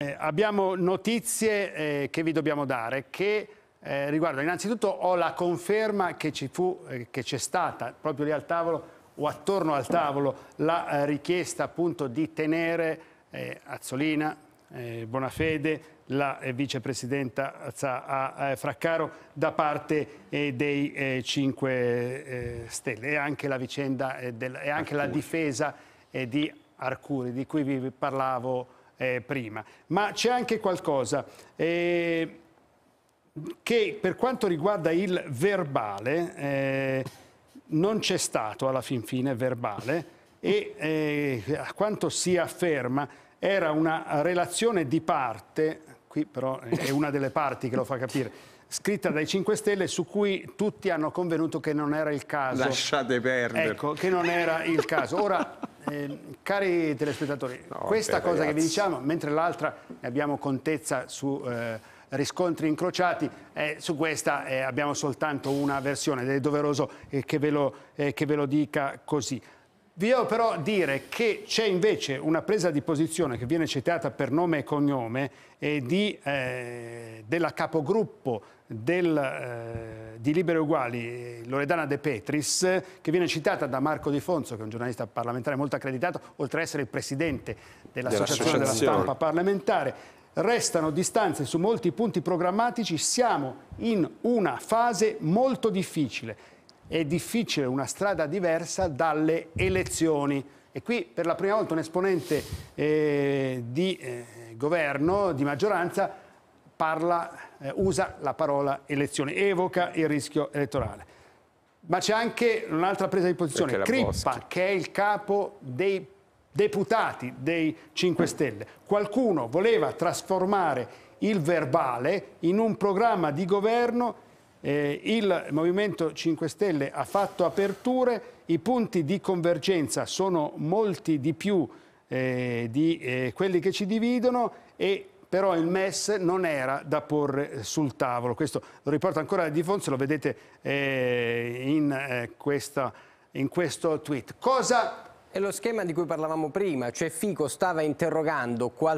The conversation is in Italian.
Eh, abbiamo notizie eh, che vi dobbiamo dare che eh, riguardano innanzitutto ho la conferma che ci fu, eh, che c'è stata proprio lì al tavolo o attorno al tavolo la eh, richiesta appunto di tenere eh, Azzolina, Bonafede, la vicepresidenta a, Fraccaro da parte dei 5 Stelle e anche la vicenda del, e anche la difesa di Arcuri di cui vi parlavo eh, prima. Ma c'è anche qualcosa eh, che per quanto riguarda il verbale, eh, non c'è stato alla fin fine verbale e eh, a quanto si afferma era una relazione di parte, qui però è una delle parti che lo fa capire, scritta dai 5 Stelle su cui tutti hanno convenuto che non era il caso. Lasciate perdere. Ecco, che non era il caso. Ora eh, cari telespettatori, no, questa cosa ragazzi. che vi diciamo, mentre l'altra abbiamo contezza su eh, riscontri incrociati, eh, su questa eh, abbiamo soltanto una versione ed è doveroso eh, che ve, lo, eh, che ve lo dica così. Vi devo però dire che c'è invece una presa di posizione che viene citata per nome e cognome e eh, di, eh, della capogruppo del, eh, di Libere Uguali, eh, Loredana De Petris, che viene citata da Marco Di Fonso, che è un giornalista parlamentare molto accreditato, oltre ad essere il presidente dell'Associazione della Stampa Parlamentare. Restano distanze su molti punti programmatici, siamo in una fase molto difficile è difficile una strada diversa dalle elezioni. E qui per la prima volta un esponente eh, di eh, governo, di maggioranza, parla, eh, usa la parola elezione, evoca il rischio elettorale. Ma c'è anche un'altra presa di posizione, Crippa, che è il capo dei deputati dei 5 mm. Stelle. Qualcuno voleva trasformare il verbale in un programma di governo eh, il Movimento 5 Stelle ha fatto aperture, i punti di convergenza sono molti di più eh, di eh, quelli che ci dividono e però il MES non era da porre sul tavolo. Questo lo riporta ancora Di Fonso, lo vedete eh, in, eh, questa, in questo tweet. Cosa è lo schema di cui parlavamo prima, cioè Fico stava interrogando qualsiasi